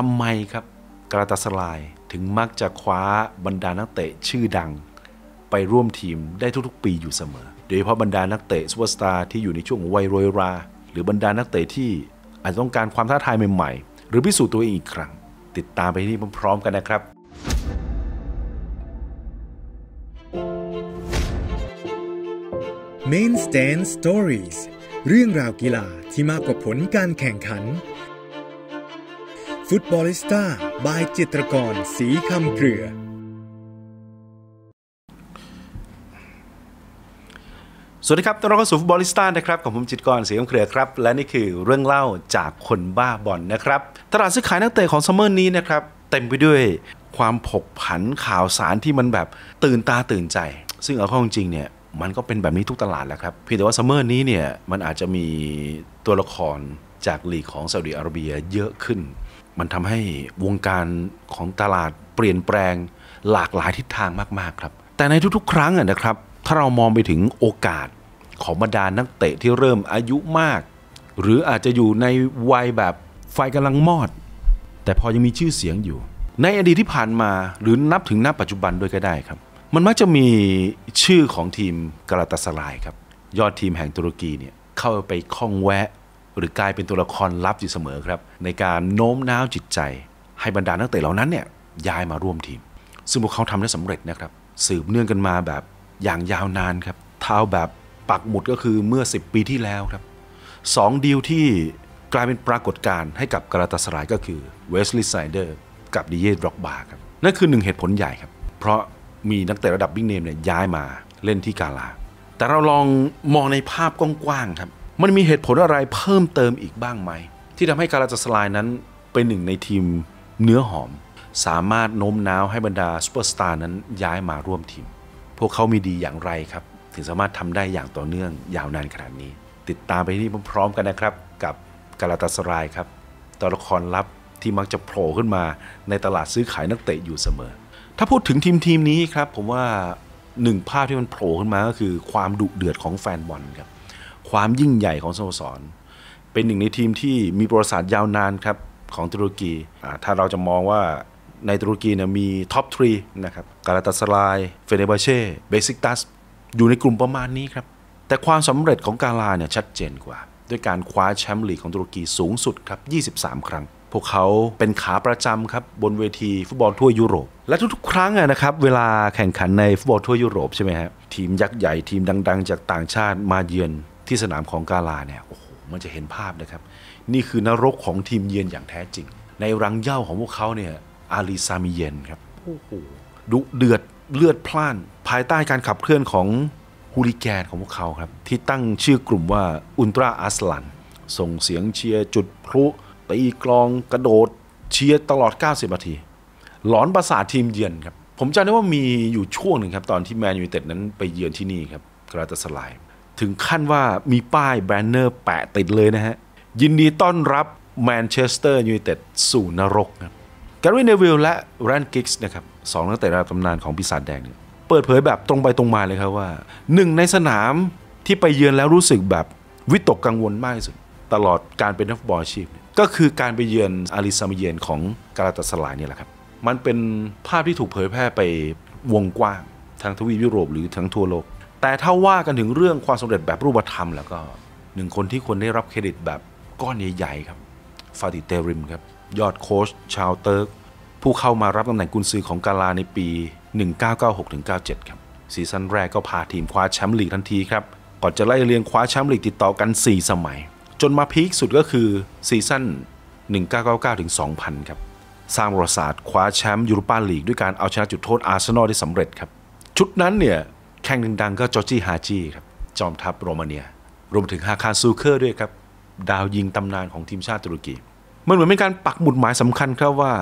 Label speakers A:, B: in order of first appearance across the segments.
A: ทำไมครับกราตาสลายถึงมักจะคว้าบรรดานักเตะชื่อดัง ไปร่วมทีมได้ทุกๆปีอยู่เสมอ โดยเฉพาะบรรดานักเตะซูเปอร์สตาร์ที่อยู่ในช่วงวัยโรยรา หรือบรรดานักเตะที่อาจจะต้องการความท้าทายใหม่ๆ หรือพิสูจน์ตัวเองอีกครั้ง ติดตามไปที่พร้อมๆกันนะครับเมนส s t a n d Stories เรื่องราวกีฬาที่มากกว่าผลการแข่งขันุตบอลิสต้า บายจิตรกรสีคำเกลือ สวัสดีครับต้อนรับเข้าสู่ฟุตบอลิสต้านะครับ ของผมจิตกร สีคำเกลือครับ และนี่คือเรื่องเล่าจากคนบ้าบอลนนะครับ ตลาดซื้อขายนักเตะของซัมเมอร์นี้นะครับ เต็มไปด้วยความผกผันข่าวสารที่มันแบบตื่นตาตื่นใจ ซึ่งเอาข้อจริงเนี่ย มันก็เป็นแบบนี้ทุกตลาดแหละครับ เพียงแต่ว่าซัมเมอร์นี้เนี่ย มันอาจจะมีตัวละครจากลีกของซาอุดีอาระเบียเยอะขึ้นมันทำให้วงการของตลาดเปลี่ยนแปลงหลากหลายทิศทางมากๆครับแต่ในทุกๆ ครั้งนะครับ ถ้าเรามองไปถึงโอกาสของบรรดานักเตะที่เริ่มอายุมาก หรืออาจจะอยู่ในวัยแบบไฟกำลังมอด แต่พอยังมีชื่อเสียงอยู่ ในอดีตที่ผ่านมาหรือนับถึงนับปัจจุบันด้วยก็ได้ครับ มันมักจะมีชื่อของทีมกาลาตาสลายครับ ยอดทีมแห่งตุรกีเนี่ยเข้าไปคล้องแวะหรือกลายเป็นตัวละครลับอยู่เสมอครับ ในการโน้มน้าวจิตใจ ให้บรรดานักเตะเหล่านั้นเนี่ยย้ายมาร่วมทีม ซึ่งพวกเขาทำได้สำเร็จนะครับ สืบเนื่องกันมาแบบอย่างยาวนานครับเท่าแบบปักหมุดก็คือเมื่อ 10 ปีที่แล้วครับสองดีลที่กลายเป็นปรากฏการณ์ให้กับกลาตาสลายก็คือเวสลีย์ไซเดอร์กับดีเยดร็อกบาครับนั่นคือหนึ่งเหตุผลใหญ่ครับเพราะมีนักเตะระดับบิ๊กเนมเนี่ยย้ายมาเล่นที่กาลาแต่เราลองมองในภาพกว้างๆครับมันมีเหตุผลอะไรเพิ่มเติมอีกบ้างไหม ที่ทำให้การาจัสลายนั้นเป็นหนึ่งในทีมเนื้อหอม สามารถโน้มน้าวให้บรรดาซูเปอร์สตาร์นั้นย้ายมาร่วมทีม พวกเขามีดีอย่างไรครับ ถึงสามารถทำได้อย่างต่อเนื่องยาวนานขนาดนี้ ติดตามไปที่พร้อมๆกันนะครับกับกาลาตาสรายครับตัวละครลับที่มักจะโผล่ขึ้นมาในตลาดซื้อขายนักเตะอยู่เสมอ ถ้าพูดถึงทีมทีมนี้ครับผมว่าหนึ่งภาพที่มันโผล่ขึ้นมาก็คือ ความดุเดือดของแฟนบอลครับความยิ่งใหญ่ของสโมสร เป็นหนึ่งในทีมที่มีประวัติศาสตร์ยาวนานครับ ของตุรกี ถ้าเราจะมองว่าในตุรกีเนี่ยมีท็อปทรีนะครับกาลาตาสลายเฟเนบาเช่เบซิกตัสอยู่ในกลุ่มประมาณนี้ครับ แต่ความสำเร็จของกาลาเนี่ยชัดเจนกว่า ด้วยการคว้าแชมป์ลีกของตุรกีสูงสุดครับ23 ครั้ง พวกเขาเป็นขาประจำครับบนเวทีฟุตบอลทั่วยุโรป และทุกๆครั้งนะครับเวลาแข่งขันในฟุตบอลทั่วยุโรปใช่ไหมฮะทีมยักษ์ใหญ่ทีมดังๆ จากต่างชาติมาเยือนที่สนามของกาลาเนี่ยโอ้โหมันจะเห็นภาพนะครับ นี่คือนรกของทีมเยือนอย่างแท้จริง ในรังเย่าของพวกเขาเนี่ยอาลีซามิเยนครับโอ้โหดุเดือดเลือดพล่านภายใต้การขับเคลื่อนของฮูลิแกนของพวกเขาครับที่ตั้งชื่อกลุ่มว่าอุลตราอัสลันส่งเสียงเชียร์จุดพลุตีกลองกระโดดเชียร์ตลอด 90 นาที หลอนประสาททีมเยือนครับผมจำได้ว่ามีอยู่ช่วงหนึ่งครับตอนที่แมนยูเต็ดนั้นไปเยือนที่นี่ครับกราตสลายถึงขั้นว่ามีป้ายแบนเนอร์แปะติดเลยนะฮะ ยินดีต้อนรับแมนเชสเตอร์ยูไนเต็ดสู่นรกครับการิเนวิลและแรนกิกส์นะครับสองนักเตะระดับตำนานของปีศาจแดงเนี่ยเปิดเผยแบบตรงไปตรงมาเลยครับว่า หนึ่งในสนามที่ไปเยือนแล้วรู้สึกแบบวิตกกังวลมากที่สุด ตลอดการเป็นนักบอลอาชีพ ก็คือการไปเยือนอาริซามเยนของกาลาตาสลายนี่แหละครับมันเป็นภาพที่ถูกเผยแพร่ไปวงกว้างทั้งทวีปยุโรป หรือทั้งทั่วโลกแต่ถ้าว่ากันถึงเรื่องความสำเร็จแบบรูปธรรมแล้วก็หนึ่งคนที่ควรได้รับเครดิตแบบก้อนใหญ่ๆครับฟาติเตริมครับ ยอดโค้ชชาวเติร์กผู้เข้ามารับตำแหน่งกุนซือของกาลาในปี1996-97ครับซีซั่นแรกก็พาทีมคว้าแชมป์ลีกทันทีครับ ก่อนจะไล่เรียงคว้าแชมป์ลีกติดต่อกัน 4 สมัย จนมาพีคสุดก็คือซีซั่น1999-2000ครับสร้างประวัติศาสตร์คว้าแชมป์ยูโรปาลีกด้วยการเอาชนะจุดโทษอาร์เซนอลได้สำเร็จครับชุดนั้นเนี่ยแข่งหนึ่งดังก็จอร์จีฮาจ้ครับจอมทัพโรมาเนีย รวมถึงฮาคารซูเคอร์ด้วยครับ ดาวยิงตำนานของทีมชาติตุรกี มันเหมือนเป็นการปักหมุดหมายสำคัญครับว่า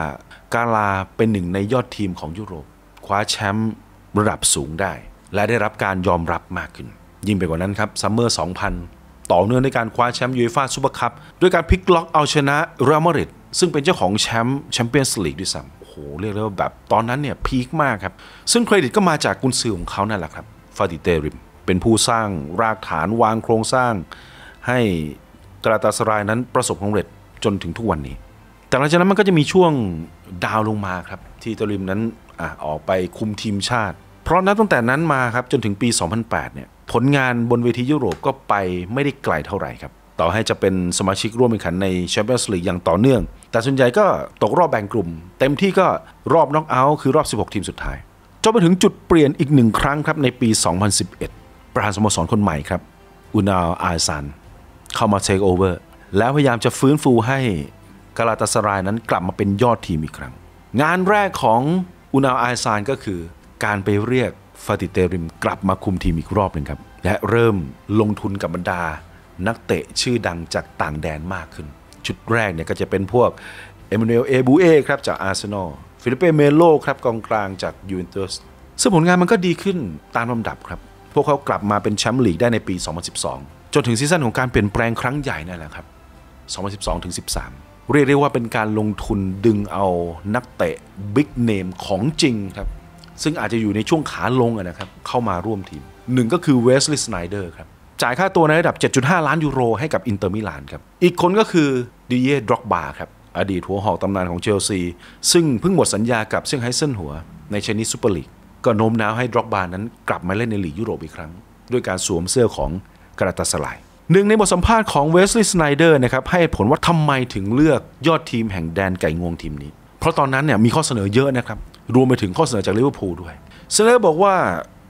A: กาลาเป็นหนึ่งในยอดทีมของยุโรป คว้าแชมป์ระดับสูงได้ และได้รับการยอมรับมากขึ้น ยิ่งไปกว่านั้นครับ ซัมเมอร์ 2000 ต่อเนื่องในการคว้าแชมป์ยูฟ่าซูเปอร์คัพด้วยการพลิกล็อกเอาชนะเรอัลมาดริดซึ่งเป็นเจ้าของแชมป์แชมเปี้ยนส์ลีกด้วยซ้ำหเรียกได้ว่าแบบตอนนั้น เนี่ยพีคมากครับ ซึ่งเครดิตก็มาจากกุนซือของเขานั่นแหละครับ ฟาดิเตริมเป็นผู้สร้างรากฐานวางโครงสร้าง ให้กราตาสรายนั้นประสบความสำเร็จจนถึงทุกวันนี้ แต่หลังจากนั้นมันก็จะมีช่วงดาวลงมาครับที่เตริมนั้นอออกไปคุมทีมชาติ เพราะนับตั้งแต่นั้นมาครับจนถึงปี 2008 เนี่ยผลงานบนเวทียุโรปก็ไปไม่ได้ไกลเท่าไหร่ครับต่อให้จะเป็นสมาชิกร่วมแข่งขันในแชมเปี้ยนส์ลีกอย่างต่อเนื่องแต่ส่วนใหญ่ก็ตกรอบแบ่งกลุ่ม เต็มที่ก็รอบน็อกเอาท์คือรอบ 16 ทีมสุดท้ายจนมาถึงจุดเปลี่ยนอีกหนึ่งครั้งครับในปี 2011 ประธานสโมสรคนใหม่ครับอุนาอาซันเข้ามาเทคโอเวอร์ แล้วพยายามจะฟื้นฟูให้กาลาตาสรายนั้นกลับมาเป็นยอดทีมอีกครั้ง งานแรกของอุนาอาซานก็คือการไปเรียกฟาติเตริมกลับมาคุมทีมอีกรอบหนึ่งครับและเริ่มลงทุนกับบรรดา นักเตะชื่อดังจากต่างแดนมากขึ้นชุดแรกเนี่ยก็จะเป็นพวก เอมานเอลเอบูเอครับจากอาร์เซนอล ฟิลิปเปเมโลครับกองกลางจากยูเวนตุสซึ่งผลงานมันก็ดีขึ้นตามลำดับครับ พวกเขากลับมาเป็นแชมป์ลีกได้ในปี2012 จนถึงซีซั่นของการเปลี่ยนแปลงครั้งใหญ่นั่นแหละครับ2012ถึง13 เรียกได้ว่าเป็นการลงทุนดึงเอานักเตะบิ๊กเนมของจริงครับซึ่งอาจจะอยู่ในช่วงขาลงนะครับเข้ามาร่วมทีมหนึ่งก็คือเวสลีย์สไนเดอร์ครับจ่ายค่าตัวในระดับ 7.5 ล้าน ยูโรให้กับอินเตอร์มิลานครับ อีกคนก็คือดิเย่ดร็อกบาครับอดีตหัวหอกตำนานของเชลซีซึ่งเพิ่งหมดสัญญากับเซี่ยงไฮ้เซินหัวในชนิดซูเปอร์ลีกก็โน้มน้าวให้ดร็อกบานั้นกลับมาเล่นในลีกยุโรปอีกครั้งด้วยการสวมเสื้อของกราตาสลายหนึ่งในบทสัมภาษณ์ของเวสลีย์สไนเดอร์นะครับให้ผลว่าทำไมถึงเลือกยอดทีมแห่งแดนไก่งวงทีมนี้ เพราะตอนนั้นเนี่ยมีข้อเสนอเยอะนะครับรวมไปถึงข้อเสนอจากลิเวอร์พูลด้วยเไนอบอกว่า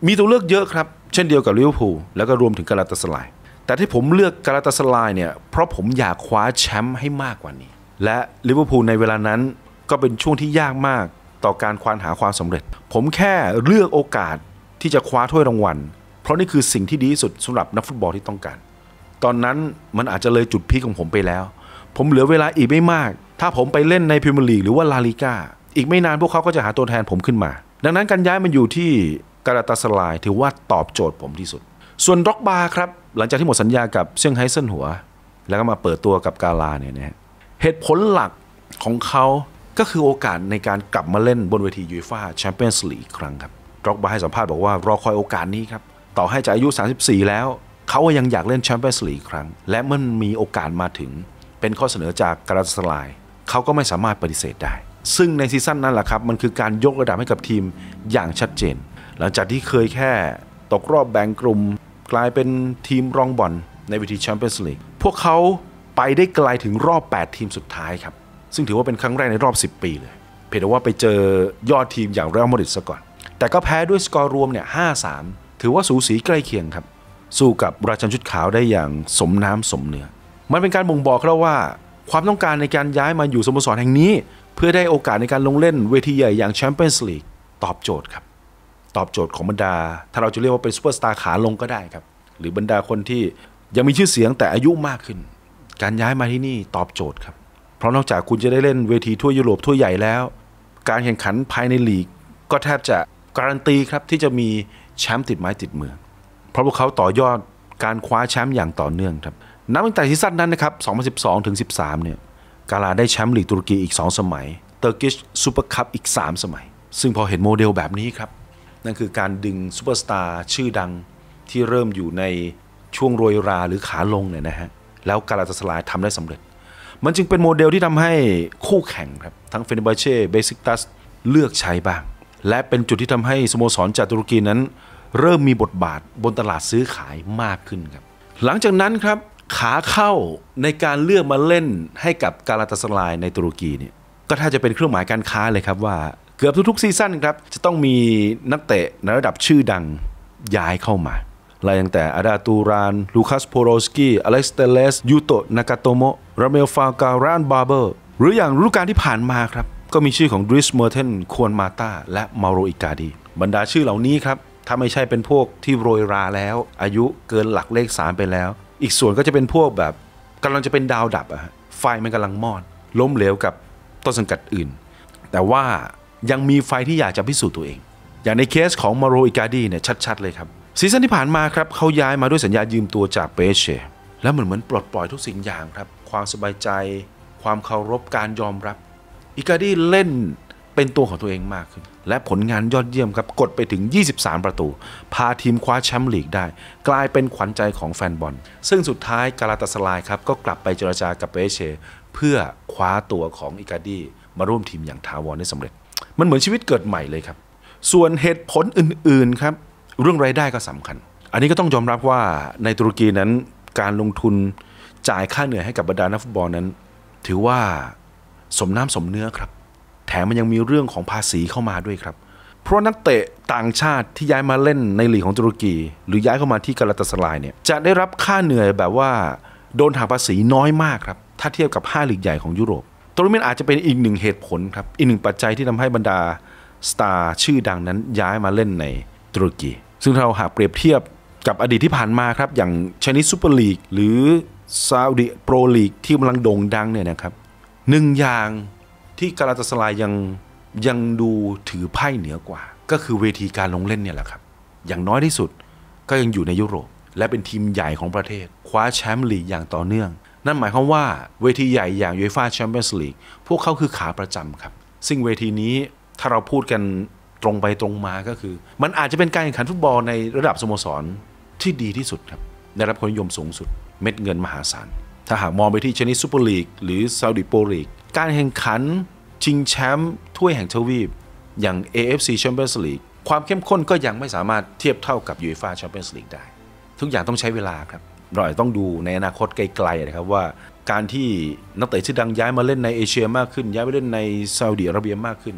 A: มีตัวเลือกเยอะครับเช่นเดียวกับลิเวอร์พูลแล้วก็รวมถึงกาลาตาสลายแต่ที่ผมเลือกกาลาตาสลายเนี่ย เพราะผมอยากคว้าแชมป์ให้มากกว่านี้ และลิเวอร์พูลในเวลานั้นก็เป็นช่วงที่ยากมากต่อการควานหาความสำเร็จ ผมแค่เลือกโอกาสที่จะคว้าถ้วยรางวัล เพราะนี่คือสิ่งที่ดีที่สุดสำหรับนักฟุตบอลที่ต้องการ ตอนนั้นมันอาจจะเลยจุดพีคของผมไปแล้ว ผมเหลือเวลาอีกไม่มาก ถ้าผมไปเล่นในพรีเมียร์ลีกหรือว่าลาลิก้าอีกไม่นานพวกเขาก็จะหาตัวแทนผมขึ้นมา ดังนั้นการย้ายมันอยู่ที่การาตาสลายถือว่าตอบโจทย์ผมที่สุด ส่วนร็อกบาครับ หลังจากที่หมดสัญญากับเซี่ยงไฮ้เซินหัว แล้วก็มาเปิดตัวกับกาลาเนี่ยนะเหตุผลหลักของเขาก็คือโอกาสในการกลับมาเล่นบนเวทียูฟ่าแชมเปี้ยนส์ลีกอีกครั้งครับร็อกบาให้สัมภาษณ์บอกว่ารอคอยโอกาสนี้ครับ ต่อให้จะอายุ 34 แล้ว เขาก็ยังอยากเล่นแชมเปี้ยนส์ลีกอีกครั้งและมันมีโอกาสมาถึง เป็นข้อเสนอจากกาลาตาสลายเขาก็ไม่สามารถปฏิเสธได้ ซึ่งในซีซั่นนั้นแหละครับมันคือการยกระดับให้กับทีมอย่างชัดเจนหลังจากที่เคยแค่ตกรอบแบ่งกลุ่มกลายเป็นทีมรองบอลในเวทีแชมเปี้ยนส์ลีก พวกเขาไปได้ไกลถึงรอบ 8 ทีมสุดท้ายครับ ซึ่งถือว่าเป็นครั้งแรกในรอบ 10 ปีเลย เพียงแต่ว่าไปเจอยอดทีมอย่างเรอัลมาดริดซะก่อน แต่ก็แพ้ด้วยสกอร์รวมเนี่ยห้าสามถือว่าสูสีใกล้เคียงครับ สู้กับราชันชุดขาวได้อย่างสมน้ำสมเนื้อมันเป็นการบ่งบอกเราว่า ความต้องการในการย้ายมาอยู่สโมสรแห่งนี้ เพื่อได้โอกาสในการลงเล่นเวทีใหญ่อย่างแชมเปี้ยนส์ลีกตอบโจทย์ครับตอบโจทย์ของบรรดา ถ้าเราจะเรียกว่าเป็นซูเปอร์สตาร์ขาลงก็ได้ครับ หรือบรรดาคนที่ยังมีชื่อเสียงแต่อายุมากขึ้น การย้ายมาที่นี่ตอบโจทย์ครับ เพราะนอกจากคุณจะได้เล่นเวทีทั่วยุโรปทั่วใหญ่แล้ว การแข่งขันภายในลีก ก็แทบจะการันตีครับ ที่จะมีแชมป์ติดไม้ติดมือเพราะพวกเขาต่อยอดการคว้าแชมป์อย่างต่อเนื่องครับ นับตั้งแต่ซีซั่นนั้นนะครับ 2012 13 เนี่ย กาลาได้แชมป์ลีกตุรกีอีก 2 สมัยเตอร์กิชซูเปอร์คัพอีก3 สมัย ซึ่งพอเห็นโมเดลแบบนี้ครับนั่นคือการดึงซูเปอร์สตาร์ชื่อดังที่เริ่มอยู่ในช่วงโรยราหรือขาลงเนี่ยนะฮะแล้วกาลาตาสลายทำได้สำเร็จ มันจึงเป็นโมเดลที่ทำให้คู่แข่งครับ ทั้งเฟนเบเช่เบซิกตัสเลือกใช้บ้าง และเป็นจุดที่ทำให้สโมสรจากตุรกีนั้น เริ่มมีบทบาทบนตลาดซื้อขายมากขึ้นครับ หลังจากนั้นครับ ขาเข้าในการเลือกมาเล่นให้กับกาลาตาสลายในตุรกีเนี่ยก็ถ้าจะเป็นเครื่องหมายการค้าเลยครับว่ากือบทุกๆซีซั่นครับ จะต้องมีนักเตะในระดับชื่อดังย้ายเข้ามาไลอย่างแต่อาดาตูราน ลูคัสโพโรสกี้ อเล็กซ์เตเลส ยูโตะ นากาโตโมะ ราเมลฟาการานบาร์เบอร์ หรืออย่างฤดูกาลที่ผ่านมาครับ ก็มีชื่อของดริสเมอร์เทน ควนมาตาและมาโรอิกาดี บรรดาชื่อเหล่านี้ครับถ้าไม่ใช่เป็นพวกที่โรยราแล้ว อายุเกินหลักเลข3ไปแล้ว อีกส่วนก็จะเป็นพวกแบบกำลังจะเป็นดาวดับอะไฟมันกำลังมอด ล้มเหลวกับต้นสังกัดอื่น แต่ว่ายังมีไฟที่อยากจะพิสูจน์ตัวเอง อย่างในเคสของมาโรอิกาดีเนี่ย ชัดๆ เลยครับซีซั่นที่ผ่านมาครับ เขาย้ายมาด้วยสัญญายืมตัวจากเปเชแล้วเหมือนเหมือนปลดปล่อยทุกสิ่งอย่างครับ ความสบายใจ ความเคารพ การยอมรับ อิกาดีเล่นเป็นตัวของตัวเองมากขึ้น และผลงานยอดเยี่ยมครับ กดไปถึง 23 ประตู พาทีมคว้าแชมป์ลีกได้ กลายเป็นขวัญใจของแฟนบอล ซึ่งสุดท้ายกาลาตาสลายครับก็กลับไปเจรจากับเปเชเพื่อคว้าตัวของอิกาดีมาร่วมทีมอย่างทาวนได้สำเร็จมันเหมือนชีวิตเกิดใหม่เลยครับ ส่วนเหตุผลอื่นๆครับเรื่องรายได้ก็สำคัญ อันนี้ก็ต้องยอมรับว่าในตุรกีนั้นการลงทุนจ่ายค่าเหนื่อยให้กับบรรดานักฟุตบอลนั้น ถือว่าสมน้ำสมเนื้อครับ แถมมันยังมีเรื่องของภาษีเข้ามาด้วยครับ เพราะนักเตะต่างชาติที่ย้ายมาเล่นในลีกของตุรกี หรือย้ายเข้ามาที่กาลาตาสลายเนี่ยจะได้รับค่าเหนื่อยแบบว่าโดนหักภาษีน้อยมากครับถ้าเทียบกับ5ลีกใหญ่ของยุโรปตรงนี้อาจจะเป็นอีกหนึ่งเหตุผลครับอีกหนึ่งปัจจัยที่ทำให้บรรดาสตาร์ชื่อดังนั้นย้ายมาเล่นในตุรกี ซึ่งเราหากเปรียบเทียบกับอดีตที่ผ่านมาครับ อย่างชนิดซูเปอร์ลีกหรือซาอุดิโปรลีกที่กำลังโด่งดังเนี่ยนะครับหนึ่งอย่างที่กาลาตสลายยัง ยังดูถือไพ่เหนือกว่า ก็คือเวทีการลงเล่นเนี่ยแหละครับอย่างน้อยที่สุดก็ยังอยู่ในยุโรป และเป็นทีมใหญ่ของประเทศ คว้าแชมป์ลีกอย่างต่อเนื่องนั่นหมายความว่าเวทีใหญ่อย่างยูฟ่าแชมเปี้ยนส์ลีกพวกเขาคือขาประจำครับ ซึ่งเวทีนี้ถ้าเราพูดกันตรงไปตรงมาก็คือ มันอาจจะเป็นการแข่งขันฟุตบอลในระดับสโมสรที่ดีที่สุดครับได้รับคนนิยมสูงสุดเม็ดเงินมหาศาลถ้าหากมองไปที่ชนิดซูเปอร์ลีกหรือซาอุดิโปลีกการแข่งขันชิงแชมป์ถ้วยแห่งทวีปอย่าง AFC Champions League ความเข้มข้นก็ยังไม่สามารถเทียบเท่ากับ UEFA Champions League ได้ทุกอย่างต้องใช้เวลาครับเราอาจต้องดูในอนาคตไกลๆนะครับว่า การที่นักเตะชื่อดังย้ายมาเล่นในเอเชีย มากขึ้นย้ายไปเล่นในซาอุดิอาระเบียมากขึ้น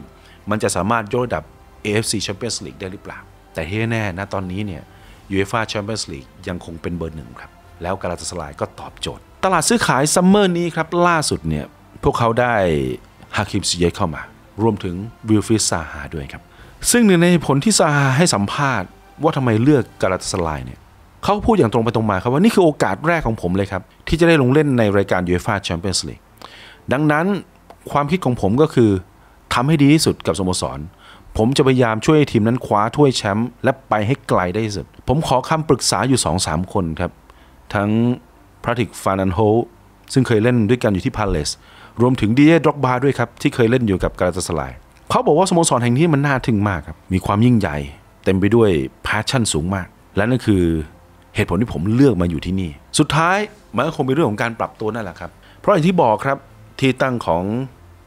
A: มันจะสามารถยกระดับ AFC Champions League ได้หรือเปล่า แต่ที่แน่นะตอนนี้เนี่ยยูเอฟ่าแชมเปี้ยนส์ลีกยังคงเป็นเบอร์หนึ่งครับแล้วกาลาตาสลายก็ตอบโจทย์ ตลาดซื้อขายซัมเมอร์นี้ครับล่าสุดเนี่ยพวกเขาได้ฮาคิมซิเยเข้ามา รวมถึงวิลฟิสซาฮาด้วยครับซึ่งหนึ่งในผลที่ซาฮาให้สัมภาษณ์ว่าทำไมเลือกกาลาตาสลายเนี่ยเขาพูดอย่างตรงไปตรงมาครับว่านี่คือโอกาสแรกของผมเลยครับ ที่จะได้ลงเล่นในรายการ UEFA Champions League ดังนั้นความคิดของผมก็คือทำให้ดีที่สุดกับสโมสร ผมจะพยายามช่วยทีมนั้นคว้าถ้วยแชมป์และไปให้ไกลได้ที่สุด ผมขอคำปรึกษาอยู่ 2-3 คนครับ ทั้งพระติกฟานันโฮซึ่งเคยเล่นด้วยกันอยู่ที่พาเลสรวมถึงดีเจด็อกบาด้วยครับที่เคยเล่นอยู่กับกาลาตาสลายเขาบอกว่าสโมสรแห่งนี้มันน่าทึ่งมากครับมีความยิ่งใหญ่ เต็มไปด้วยแพชชั่นสูงมากและนั่นคือเหตุผลที่ผมเลือกมาอยู่ที่นี่ สุดท้าย มันก็คงเป็นเรื่องของการปรับตัวนั่นแหละครับ เพราะอย่างที่บอกครับ ที่ตั้งของ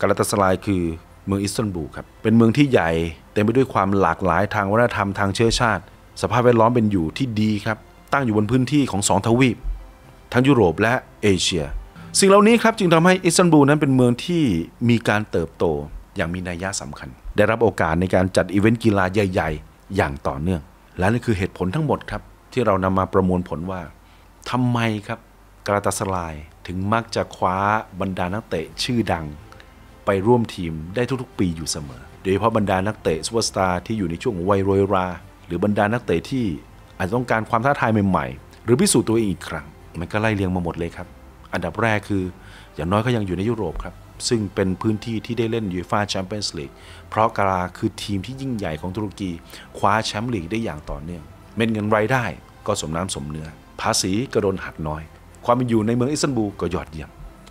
A: กาลาตาสลายคือเมืองอิสตันบูลครับ เป็นเมืองที่ใหญ่ เต็มไปด้วยความหลากหลายทางวัฒนธรรมทางเชื้อชาติ สภาพแวดล้อมเป็นอยู่ที่ดีครับ ตั้งอยู่บนพื้นที่ของสองทวีป ทั้งยุโรปและเอเชีย สิ่งเหล่านี้ครับจึงทำให้อิสตันบูลนั้นเป็นเมืองที่มีการเติบโตอย่างมีนัยยะสำคัญ ได้รับโอกาสในการจัดอีเวนต์กีฬาใหญ่ ๆ อย่างต่อเนื่อง และนั่นคือเหตุผลทั้งหมดครับที่เรานำมาประมวลผลว่าทำไมครับกาตาสลายถึงมักจะคว้าบรรดานักเตะชื่อดัง ไปร่วมทีมได้ทุกๆปีอยู่เสมอ โดยเฉพาะบรรดานักเตะซูเปอร์สตาร์ที่อยู่ในช่วงวัยโรยรา หรือบรรดานักเตะที่อาจจะต้องการความท้าทายใหม่ๆหรือพิสูจน์ตัวเองอีกครั้งมันก็ไล่เลียงมาหมดเลยครับ อันดับแรกคืออย่างน้อยก็ยังอยู่ในยุโรปครับซึ่งเป็นพื้นที่ที่ได้เล่นยูฟ่าแชมเปี้ยนส์ลีกเพราะกาลาคือทีมที่ยิ่งใหญ่ของตุรกี คว้าแชมป์ลีกได้อย่างต่อเนื่องเม็ดเงินรายได้ก็สมน้ำสมเนื้อ ภาษีก็โดนหักน้อย ความเป็นอยู่ในเมืองอิสตันบูลก็ยอดเยี่ยม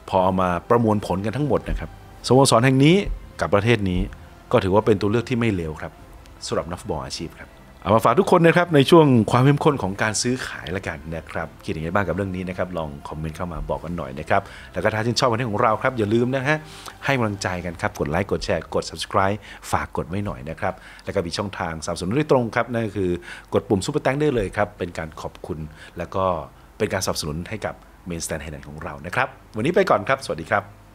A: พอเอามาประมวลผลกันทั้งหมดนะครับสโมสรแห่งนี้กับประเทศนี้ก็ถือว่าเป็นตัวเลือกที่ไม่เลวครับสำหรับนักฟุตบอลอาชีพครับเอามาฝากทุกคนนะครับในช่วงความเข้มข้นของการซื้อขายละกันนะครับคิดอย่างไรบ้างกับเรื่องนี้นะครับลองคอมเมนต์เข้ามาบอกกันหน่อยนะครับแล้วก็ถ้าชื่นชอบคอนเทนต์ของเราครับอย่าลืมนะฮะให้กำลังใจกันครับกดไลค์กดแชร์กด subscribe ฝากกดไว้หน่อยนะครับแล้วก็มีช่องทางสนับสนุน้ดยตรงครับนั่นก็คือกดปุ่มซุปเปอร์แตงได้เลยครับเป็นการขอบคุณ แล้วก็เป็นการสนับสนุนให้กับเมนสแตนเฮนันของเรานะครับวันนี้ไปก่อนครับ สวัสดีครับ